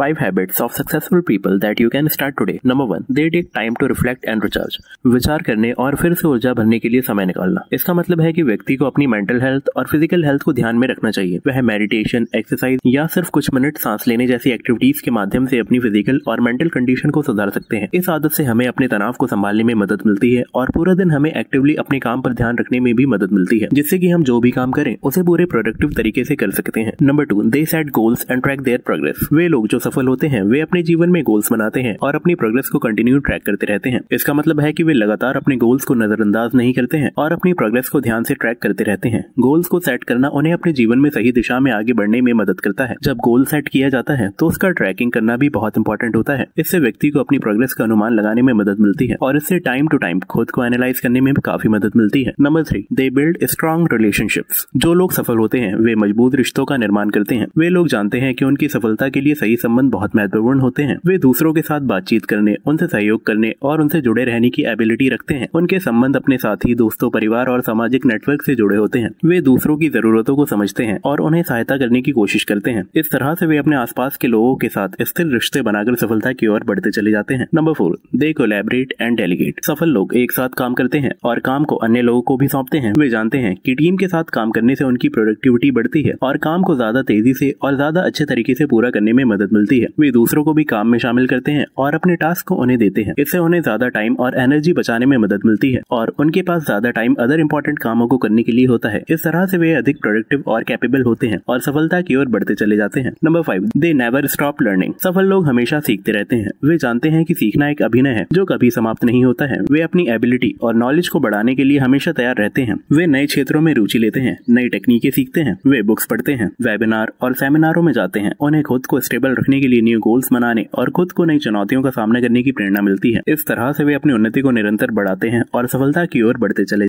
5 habits of successful people that you can start today number one they take time to reflect and recharge विचार करने और फिर से ऊर्जा भरने के लिए समय निकालना इसका मतलब है कि व्यक्ति को अपनी मेंटल हेल्थ और फिजिकल हेल्थ को ध्यान में रखना चाहिए वह मेडिटेशन एक्सरसाइज या सिर्फ कुछ मिनट सांस लेने जैसी एक्टिविटीज के माध्यम से अपनी फिजिकल और मेंटल कंडीशन को सुधार सकते हैं इस आदत से हमें अपने तनाव को संभालने में मदद मिलती है और पूरा दिन हमें एक्टिवली अपने काम पर ध्यान रखने में भी मदद मिलती है जिससे की हम जो भी काम करें उसे पूरे प्रोडक्टिव तरीके ऐसी कर सकते हैं number two they set goals and track their progress वे लोग जो सफल होते हैं वे अपने जीवन में गोल्स बनाते हैं और अपनी प्रोग्रेस को कंटिन्यू ट्रैक करते रहते हैं इसका मतलब है कि वे लगातार अपने गोल्स को नजरअंदाज नहीं करते हैं और अपनी प्रोग्रेस को ध्यान से ट्रैक करते रहते हैं गोल्स को सेट करना उन्हें अपने जीवन में सही दिशा में आगे बढ़ने में मदद करता है जब गोल सेट किया जाता है तो उसका ट्रैकिंग करना भी बहुत इंपॉर्टेंट होता है इससे व्यक्ति को अपनी प्रोग्रेस का अनुमान लगाने में मदद मिलती है और इससे टाइम टू टाइम खुद को एनालाइज करने में भी काफी मदद मिलती है number three they build strong relationship जो लोग सफल होते हैं वे मजबूत रिश्तों का निर्माण करते हैं वे लोग जानते हैं कि उनकी सफलता के लिए सही संबंध संबंध बहुत महत्वपूर्ण होते हैं वे दूसरों के साथ बातचीत करने उनसे सहयोग करने और उनसे जुड़े रहने की एबिलिटी रखते हैं उनके संबंध अपने साथी दोस्तों परिवार और सामाजिक नेटवर्क से जुड़े होते हैं वे दूसरों की जरूरतों को समझते हैं और उन्हें सहायता करने की कोशिश करते हैं इस तरह से वे अपने आसपास के लोगों के साथ स्थिर रिश्ते बनाकर सफलता की ओर बढ़ते चले जाते हैं number four they collaborate and delegate सफल लोग एक साथ काम करते हैं और काम को अन्य लोगों को भी सौंपते हैं वे जानते हैं कि टीम के साथ काम करने से उनकी प्रोडक्टिविटी बढ़ती है और काम को ज्यादा तेजी से और ज्यादा अच्छे तरीके से पूरा करने में मदद मिलती है वे दूसरों को भी काम में शामिल करते हैं और अपने टास्क को उन्हें देते हैं इससे उन्हें ज्यादा टाइम और एनर्जी बचाने में मदद मिलती है और उनके पास ज्यादा टाइम अदर इम्पोर्टेंट कामों को करने के लिए होता है इस तरह से वे अधिक प्रोडक्टिव और कैपेबल होते हैं और सफलता की ओर बढ़ते चले जाते हैं number five they never stop learning सफल लोग हमेशा सीखते रहते हैं वे जानते हैं कि सीखना एक अभिनय है जो कभी समाप्त नहीं होता है वे अपनी एबिलिटी और नॉलेज को बढ़ाने के लिए हमेशा तैयार रहते हैं वे नए क्षेत्रों में रुचि लेते हैं नई टेक्निकें सीखते हैं वे बुक्स पढ़ते हैं वेबिनार और सेमिनारों में जाते हैं उन्हें खुद को स्टेबल रखने के लिए न्यू गोल्स बनाने और खुद को नई चुनौतियों का सामना करने की प्रेरणा मिलती है इस तरह से वे अपनी उन्नति को निरंतर बढ़ाते हैं और सफलता की ओर बढ़ते चले